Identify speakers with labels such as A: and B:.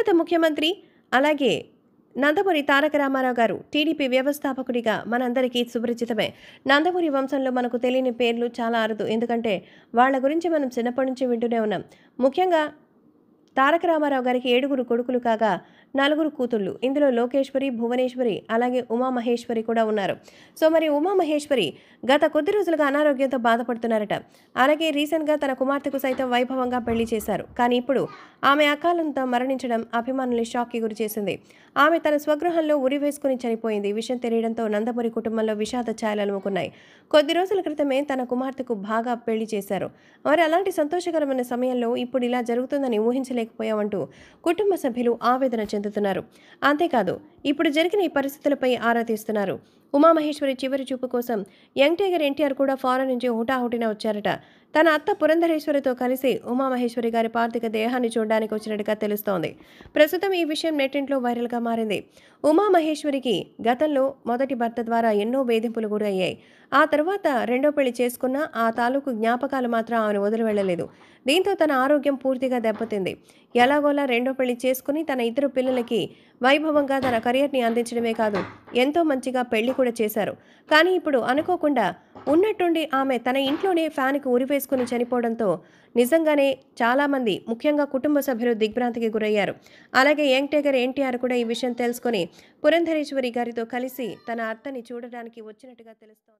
A: దివంగత ముఖ్యమంత్రి అలాగే నందమూరి తారక రామారావు గారు టీడీపీ వ్యవస్థాపకుడిగా మనందరికీ సుపరిచితమే నందమూరి వంశంలో మనకు తెలియని పేర్లు చాలా అరుదు ఎందుకంటే వాళ్ళ గురించి మనం చిన్నప్పటి నుంచి వింటూనే ఉన్నాం ముఖ్యంగా తారక రామారావు గారికి ఏడుగురు కొడుకులు కాగా నలుగురు కూతుళ్ళు ఇందులో లోకేశ్వరి భువనేశ్వరి అలాగే ఉమామహేశ్వరి కూడా ఉన్నారు సో మరి ఉమామహేశ్వరి గత కొద్ది రోజులుగా అనారోగ్యంతో బాధపడుతున్నారట అలాగే రీసెంట్గా తన కుమార్తెకు సైతం వైభవంగా పెళ్లి చేశారు కానీ ఇప్పుడు ఆమె అకాలంతో మరణించడం అభిమానులు షాక్కి గురి చేసింది ఆమె తన స్వగృహంలో ఉరి వేసుకుని చనిపోయింది విషయం తెలియడంతో నందమూరి కుటుంబంలో విషాద ఛాయలనుకున్నాయి కొద్ది రోజుల క్రితమే తన కుమార్తెకు బాగా పెళ్లి చేశారు మరి అలాంటి సంతోషకరమైన సమయంలో ఇప్పుడు ఇలా జరుగుతుందని ఊహించలేదు భరించలేకపోయామంటూ కుటుంబ సభ్యులు ఆవేదన చెందుతున్నారు అంతేకాదు ఇప్పుడు జరిగిన ఈ పరిస్థితులపై ఆరా తీస్తున్నారు ఉమామహేశ్వరి చివరి చూపు కోసం యంగ్ టైగర్ ఎన్టీఆర్ కూడా ఫారెన్ నుంచి హుటాహుటిన వచ్చారట తన అత్త పురంధరేశ్వరితో కలిసి ఉమామహేశ్వరి గారి పార్థిక దేహాన్ని చూడడానికి వచ్చినట్టుగా తెలుస్తోంది ప్రస్తుతం ఈ విషయం నెట్టింట్లో వైరల్గా మారింది ఉమామహేశ్వరికి గతంలో మొదటి భర్త ద్వారా ఎన్నో వేధింపులు గురయ్యాయి ఆ తర్వాత రెండో పెళ్లి చేసుకున్న ఆ తాలూకు జ్ఞాపకాలు మాత్రం ఆమెను వదిలి వెళ్ళలేదు దీంతో తన ఆరోగ్యం పూర్తిగా దెబ్బతింది ఎలాగోలా రెండో పెళ్లి చేసుకుని తన ఇద్దరు పిల్లలకి వైభవంగా తన కరియర్ని అందించడమే కాదు ఎంతో మంచిగా పెళ్లి కూడా చేశారు కానీ ఇప్పుడు అనుకోకుండా ఉన్నట్టుండి ఆమె తన ఇంట్లోనే ఫ్యాన్కి ఉరివేసుకుని చనిపోవడంతో నిజంగానే చాలామంది ముఖ్యంగా కుటుంబ సభ్యులు దిగ్భ్రాంతికి గురయ్యారు అలాగే యంగ్టేగర్ ఎన్టీఆర్ కూడా ఈ విషయం తెలుసుకుని పురంధరేశ్వరి గారితో కలిసి తన అత్తని
B: చూడడానికి వచ్చినట్టుగా తెలుస్తోంది